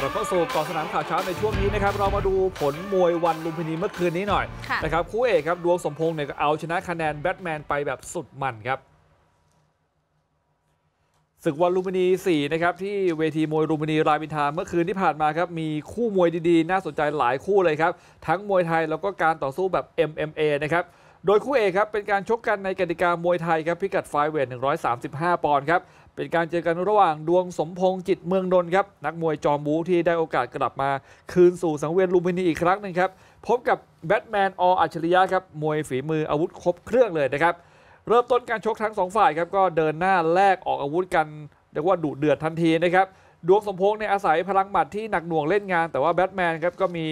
เราเข้าสู่ก่อสนามข่าวเช้าในช่วงนี้นะครับเรามาดูผลมวยวันลุมพินีเมื่อคืนนี้หน่อยนะครับคู่เอกครับดวงสมพงษ์เนี่ยเอาชนะคะแนนแบทแมนไปแบบสุดมันครับศึกวันลุมพินี4นะครับที่เวทีมวยลุมพินีรามินทาเมื่อคืนที่ผ่านมาครับมีคู่มวยดีๆน่าสนใจหลายคู่เลยครับทั้งมวยไทยแล้วก็การต่อสู้แบบ MMA นะครับโดยคู่เอกครับเป็นการชกกันในกติกามวยไทยครับพิกัดไฟเวท135 ปอนด์ครับเป็นการเจอกันระหว่างดวงสมพงษ์จิตเมืองนนท์ครับ นักมวยจอมบูที่ได้โอกาสกลับมาคืนสู่สังเวียนลุมพินีอีกครั้งหนึ่งครับพบกับแบทแมนออัจฉริยะครับมวยฝีมืออาวุธครบเครื่องเลยนะครับ เริ่มต้นการชกทั้งสองฝ่ายครับก็เดินหน้าแลกออกอาวุธกันเรียกว่าดุเดือดทันทีนะครับดวงสมพงษ์เนี่ยอาศัยพลังหมัดที่หนักหน่วงเล่นงาน แต่ว่าแบทแมนครับก็มี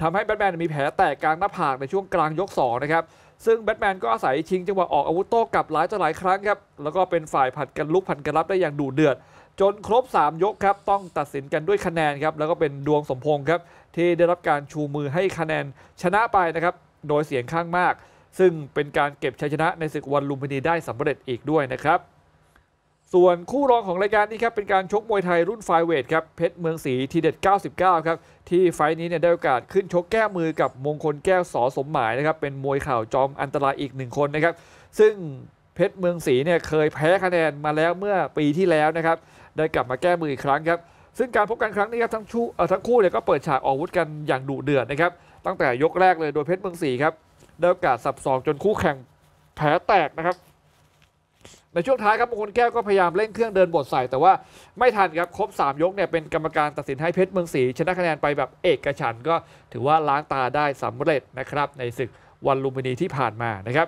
ทำให้แบทแมนมีแผลแตกกลางหน้าผากในช่วงกลางยก2นะครับซึ่งแบทแมนก็อาศัยชิงจังหวะออกอาวุธโต้กลับหลายต่อหลายครั้งครับแล้วก็เป็นฝ่ายผัดกันลุกผัดกันรับได้อย่างดุเดือด จนครบ 3 ยกครับต้องตัดสินกันด้วยคะแนนครับแล้วก็เป็นดวงสมพงศ์ครับที่ได้รับการชูมือให้คะแนน ชนะไปนะครับโดยเสียงข้างมาก ซึ่งเป็นการเก็บชัยชนะในศึกวันลุมพินีได้สำเร็จอีกด้วยนะครับส่วนคู่รองของรายการนี้ครับเป็นการชกมวยไทยรุ่นไฟเวทครับเพชรเมืองศรีทีเด็ด 99 ครับที่ไฟนี้เนี่ยได้โอกาสขึ้นชกแก้มือกับมงคลแก้วสอสมหมายนะครับเป็นมวยข่าวจอมอันตรายอีกหนึ่งคนนะครับซึ่งเพชรเมืองศรีเนี่ยเคยแพ้คะแนนมาแล้วเมื่อปีที่แล้วนะครับได้กลับมาแก้มืออีกครั้งครับซึ่งการพบกันครั้งนี้ครับทั้งชู่ทั้งคู่เนี่ยก็เปิดฉากออกวุธกันอย่างดุเดือดนะครับ ตั้งแต่ยกแรกเลยโดยเพชรเมืองศรีครับได้โอกาสสับสองจนคู่แข่งแผลแตกนะครับในช่วงท้ายครับมงคลแก้วก็พยายามเร่งเครื่องเดินบทใส่แต่ว่าไม่ทันครับ ครบ 3 ยกเนี่ยเป็นกรรมการตัดสินให้เพชรเมืองศรีชนะคะแนนไปแบบเอกฉันก็ถือว่าล้างตาได้สำเร็จนะครับ ในศึกวันลุมพินีที่ผ่านมานะครับ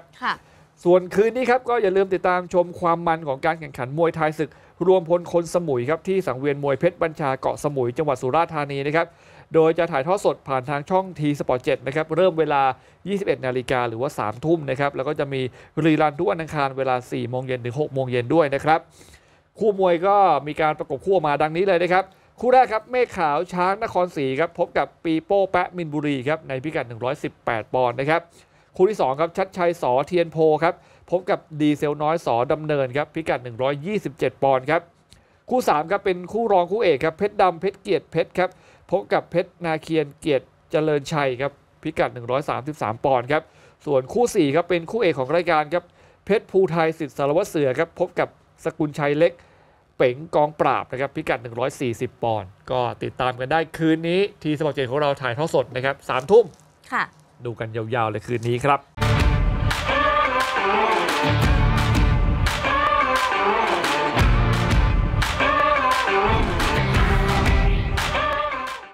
ส่วนคืนนี้ครับก็อย่าลืมติดตามชมความมันของการแข่งขันมวยไทยศึกรวมพลคนสมุยครับที่สังเวียนมวยเพชรบัญชาเกาะสมุยจังหวัดสุราษฎร์ธานีนะครับโดยจะถ่ายทอดสดผ่านทางช่อง T Sport 7นะครับเริ่มเวลา 21นาฬิกาหรือว่า 3 ทุ่มนะครับแล้วก็จะมีรีรันทุกวันอังคารเวลา4โมงเย็นถึง6โมงเย็นด้วยนะครับคู่มวยก็มีการประกบคู่มาดังนี้เลยนะครับคู่แรกครับเมฆขาว ช้างนครศรีครับพบกับปีโป้แปะมินบุรีครับในพิกัด118 ปอนด์นะครับคู่ที่2ครับชัดชัยสอเทียนโพครับพบกับดีเซลน้อยสอดำเนินครับพิกัด 127 ปอนด์ครับคู่3ครับเป็นคู่รองคู่เอกครับเพชรดำเพชรเกียรติเพชรครับพบกับเพชร นาเคียนเกียรติเจริญชัยครับพิกัด 133 ปอนด์ครับส่วนคู่4ครับเป็นคู่เอกของรายการครับเพชรภูไทยสิทธิสารวัตรเสือครับพบกับสกุลชัยเล็ก เป๋งกองปราบนะครับพิกัด 140 ปอนด์ก็ติดตามกันได้คืนนี้ทีสปอร์ตเจนของเราถ่ายทอดสดนะครับสามทุ่มดูกันยาวๆเลยคืนนี้ครับ